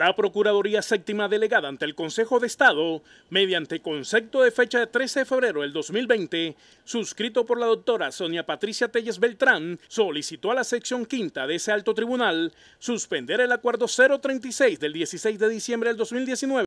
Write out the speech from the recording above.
La Procuraduría Séptima delegada ante el Consejo de Estado, mediante concepto de fecha de 13 de febrero del 2020, suscrito por la doctora Sonia Patricia Telles Beltrán, solicitó a la sección quinta de ese alto tribunal suspender el acuerdo 036 del 16 de diciembre del 2019